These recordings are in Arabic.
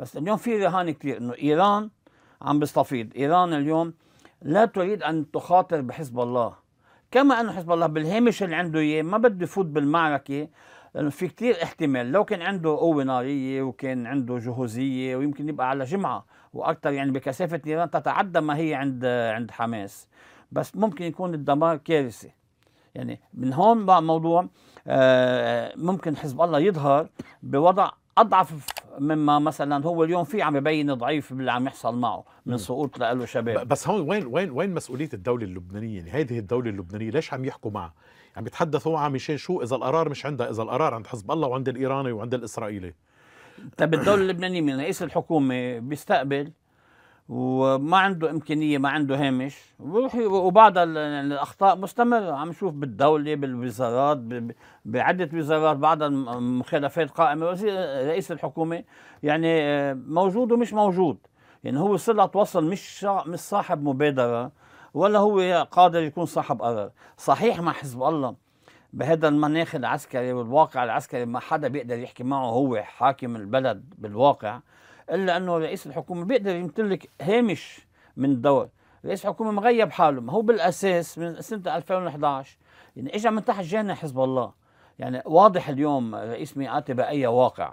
بس اليوم في رهان كبير انه ايران عم بيستفيض ايران اليوم لا تريد ان تخاطر بحزب الله كما انه حزب الله بالهامش اللي عنده اياه ما بده يفوت بالمعركه لانه في كثير احتمال لو كان عنده قوه ناريه وكان عنده جهوزيه ويمكن يبقى على جمعه واكثر يعني بكثافه نيران تتعدى ما هي عند عند حماس بس ممكن يكون الدمار كارثي يعني من هون بقى موضوع آه، ممكن حزب الله يظهر بوضع اضعف مما مثلا هو اليوم في عم يبين ضعيف باللي عم يحصل معه من سقوط له شباب بس هون وين وين وين مسؤوليه الدوله اللبنانيه يعني هذه الدوله اللبنانيه ليش عم يحكوا معها عم يتحدثوا معها مشان شو اذا القرار مش عندها اذا القرار عند حزب الله وعند الايراني وعند الاسرائيلي طيب الدوله اللبنانيه من رئيس الحكومه بيستقبل وما عنده امكانيه ما عنده هامش وبروح وبعض الاخطاء مستمره عم نشوف بالدوله بالوزارات بعده وزارات بعض المخالفات قائمه رئيس الحكومه يعني آه، موجود ومش موجود يعني هو صله توصل مش مش صاحب مبادره ولا هو قادر يكون صاحب قرار صحيح مع حزب الله بهذا المناخ العسكري والواقع العسكري ما حدا بيقدر يحكي معه هو حاكم البلد بالواقع الا انه رئيس الحكومه بيقدر يمتلك هامش من الدور رئيس الحكومه مغيب حاله ما هو بالاساس من سنه 2011 يعني اجى من تحت جانب حزب الله يعني واضح اليوم رئيس ميقاتي باي واقع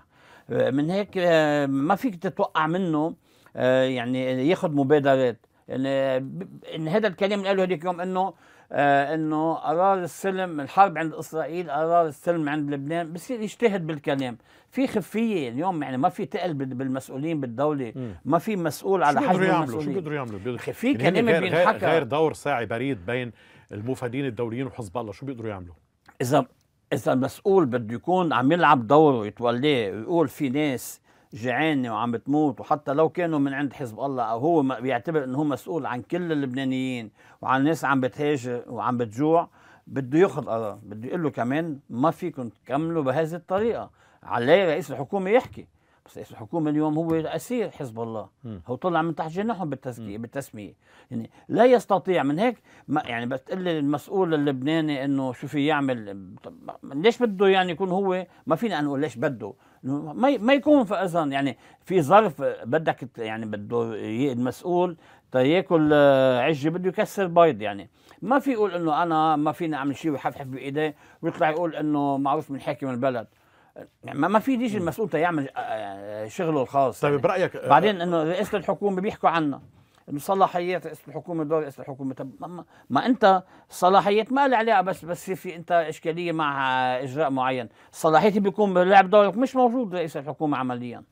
آه، من هيك آه، ما فيك تتوقع منه آه، يعني ياخذ مبادرات ان هذا الكلام اللي قاله هذيك اليوم انه آه انه قرار السلم الحرب عند اسرائيل قرار السلم عند لبنان بصير يجتهد بالكلام في خفيه اليوم يعني ما في تقل بالمسؤولين بالدوله ما في مسؤول على حجم المسؤولين شو بيقدروا يعملوا في كلام بينحكى غير دور ساعي بريد بين المفادين الدوليين وحزب الله شو بيقدروا يعملوا اذا اذا المسؤول بده يكون عم يلعب دوره يتولاه ويقول في ناس جعانه وعم بتموت وحتى لو كانوا من عند حزب الله او هو بيعتبر انه هو مسؤول عن كل اللبنانيين وعن الناس عم بتهاجر وعم بتجوع بده ياخذ قرار بده يقول له كمان ما فيكم تكملوا بهذه الطريقه عليه رئيس الحكومه يحكي بس رئيس الحكومه اليوم هو اسير حزب الله م. هو طلع من تحت جناحهم بالتسميه بالتسميه يعني لا يستطيع من هيك ما يعني بتقول لي المسؤول اللبناني انه شو في يعمل ليش بده يعني يكون هو ما فينا نقول ليش بده ما ما يكون في اذن يعني في ظرف بدك يعني بده المسؤول ياكل عجه آه، بده يكسر بيض يعني ما في يقول انه انا ما فيني اعمل شيء ويحفحف بايديه ويطلع يقول انه معروف من حاكم البلد يعني ما في يجي المسؤول تيعمل آه، آه، شغله الخاص طيب يعني برايك برايك بعدين انه رئاسه الحكومه بيحكوا عنا انه صلاحيات رئيس الحكومه رئيس الحكومه طب ما, ما انت صلاحيات ما لها علاقه بس بس في, انت اشكاليه مع اجراء معين صلاحيتي بيكون بلعب دورك مش موجود رئيس الحكومه عمليا